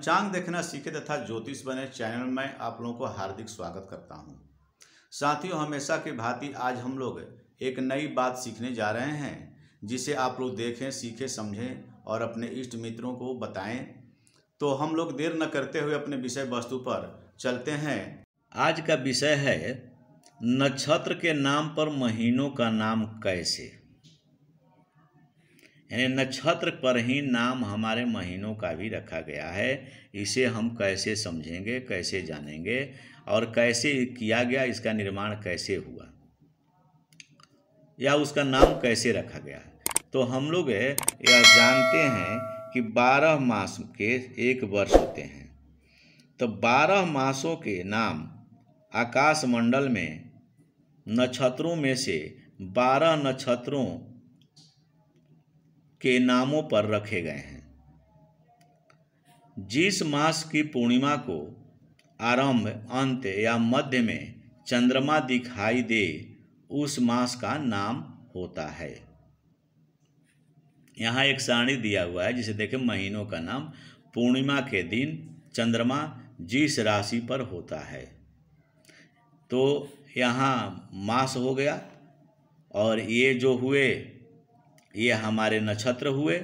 पंचांग देखना सीखे तथा ज्योतिष बने चैनल में आप लोगों को हार्दिक स्वागत करता हूं। साथियों हमेशा की भांति आज हम लोग एक नई बात सीखने जा रहे हैं जिसे आप लोग देखें सीखें समझें और अपने इष्ट मित्रों को बताएं तो हम लोग देर न करते हुए अपने विषय वस्तु पर चलते हैं आज का विषय है नक्षत्र के नाम पर महीनों का नाम कैसे यानी नक्षत्र पर ही नाम हमारे महीनों का भी रखा गया है इसे हम कैसे समझेंगे कैसे जानेंगे और कैसे किया गया इसका निर्माण कैसे हुआ या उसका नाम कैसे रखा गया तो हम लोग यह जानते हैं कि बारह मास के एक वर्ष होते हैं तो बारह मासों के नाम आकाशमंडल में नक्षत्रों में से बारह नक्षत्रों के नामों पर रखे गए हैं जिस मास की पूर्णिमा को आरंभ अंत या मध्य में चंद्रमा दिखाई दे उस मास का नाम होता है यहाँ एक सारणी दिया हुआ है जिसे देखें महीनों का नाम पूर्णिमा के दिन चंद्रमा जिस राशि पर होता है तो यहाँ मास हो गया और ये जो हुए ये हमारे नक्षत्र हुए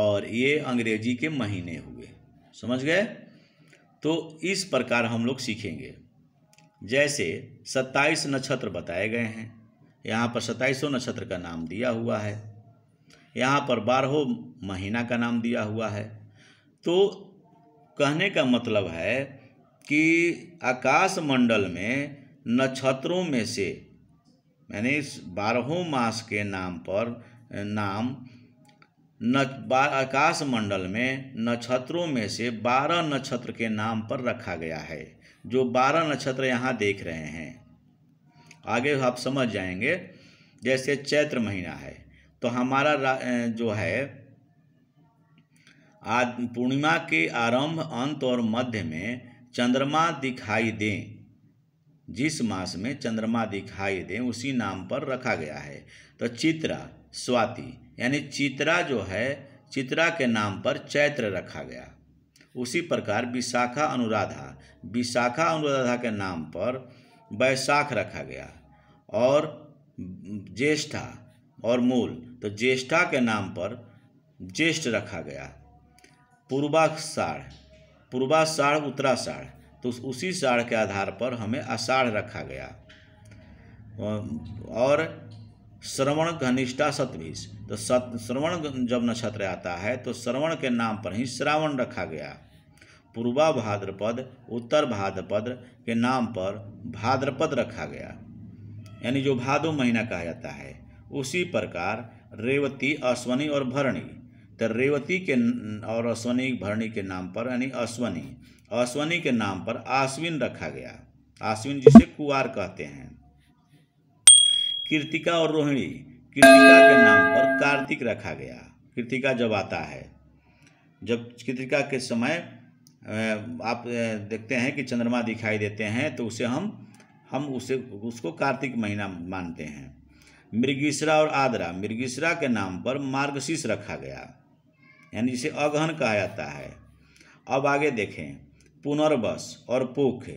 और ये अंग्रेजी के महीने हुए समझ गए तो इस प्रकार हम लोग सीखेंगे जैसे सत्ताईस नक्षत्र बताए गए हैं यहाँ पर सत्ताईसों नक्षत्र का नाम दिया हुआ है यहाँ पर बारहों महीना का नाम दिया हुआ है तो कहने का मतलब है कि आकाश मंडल में नक्षत्रों में से यानी बारहों मास के नाम पर नाम न आकाश मंडल में नक्षत्रों में से बारह नक्षत्र के नाम पर रखा गया है जो बारह नक्षत्र यहाँ देख रहे हैं आगे आप समझ जाएंगे जैसे चैत्र महीना है तो हमारा जो है आज पूर्णिमा के आरंभ अंत और मध्य में चंद्रमा दिखाई दें जिस मास में चंद्रमा दिखाई दें उसी नाम पर रखा गया है तो चित्रा स्वाति यानी चित्रा जो है चित्रा के नाम पर चैत्र रखा गया उसी प्रकार विशाखा अनुराधा विशाखा अनुराधा के नाम पर बैसाख रखा गया और ज्येष्ठा और मूल तो ज्येष्ठा के नाम पर ज्येष्ठ रखा गया पूर्वाषाढ़ पूर्वाषाढ़ उत्तराषाढ़ तो उसी साढ़ के आधार पर हमें आषाढ़ रखा गया और श्रवण घनिष्ठा सतबीज तो सत श्रवण जब नक्षत्र आता है तो श्रवण के नाम पर ही श्रावण रखा गया पूर्वा भाद्रपद उत्तर भाद्रपद के नाम पर भाद्रपद रखा गया यानी जो भादो महीना कहा जाता है उसी प्रकार रेवती अश्वनी और भरणी तो रेवती के और अश्वनी भरणी के नाम पर यानी अश्वनी अश्वनी के नाम पर आश्विन रखा गया आश्विन जिसे कुआर कहते हैं कृतिका और रोहिणी कृतिका के नाम पर कार्तिक रखा गया कृतिका जब आता है जब कृतिका के समय आप देखते हैं कि चंद्रमा दिखाई देते हैं तो उसे हम हम उसे उसको कार्तिक महीना मानते हैं मृगीसरा और आदरा मृगीसरा के नाम पर मार्गशीर्ष रखा गया यानी जिसे अगहन कहा जाता है अब आगे देखें पुनर्वश और पुख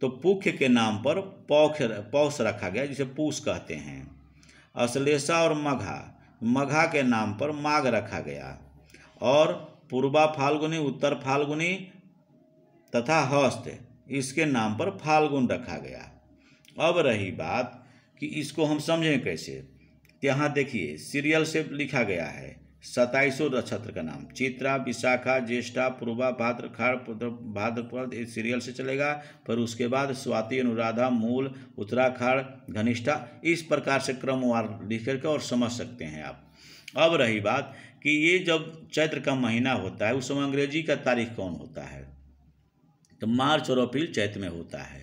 तो पुख्य के नाम पर पौख पौष रखा गया जिसे पूस कहते हैं अश्लेषा और मघा मघा के नाम पर माघ रखा गया और पूर्वा फाल्गुनी उत्तर फाल्गुनी तथा हस्त इसके नाम पर फाल्गुन रखा गया अब रही बात कि इसको हम समझें कैसे यहाँ देखिए सीरियल से लिखा गया है सताईसों नक्षत्र का नाम चित्रा विशाखा ज्येष्ठा पूर्वा भाद्र खाड़ भाद्रपद इस सीरियल से चलेगा पर उसके बाद स्वाति अनुराधा मूल उत्तराखंड घनिष्ठा इस प्रकार से वार लिख करके और समझ सकते हैं आप अब रही बात कि ये जब चैत्र का महीना होता है उस समय अंग्रेजी का तारीख कौन होता है तो मार्च और अप्रैल चैत्र में होता है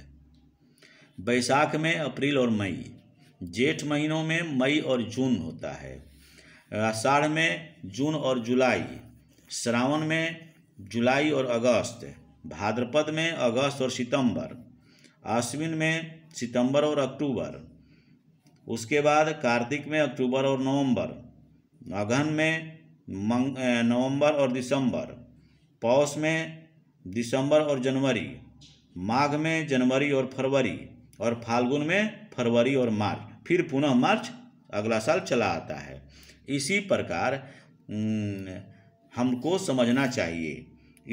बैसाख में अप्रैल और मई जेठ महीनों में मई और जून होता है आषाढ़ में जून और जुलाई श्रावण में जुलाई और अगस्त भाद्रपद में अगस्त और सितंबर आश्विन में सितंबर और अक्टूबर उसके बाद कार्तिक में अक्टूबर और नवंबर अगहन में नवंबर और दिसंबर पौष में दिसंबर और जनवरी माघ में जनवरी और फरवरी और फाल्गुन में फरवरी और मार्च फिर पुनः मार्च अगला साल चला आता है इसी प्रकार हमको समझना चाहिए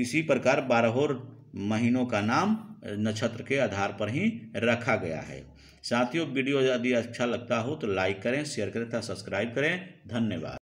इसी प्रकार बारहोर महीनों का नाम नक्षत्र के आधार पर ही रखा गया है साथियों वीडियो यदि अच्छा लगता हो तो लाइक करें शेयर करें तथा सब्सक्राइब करें धन्यवाद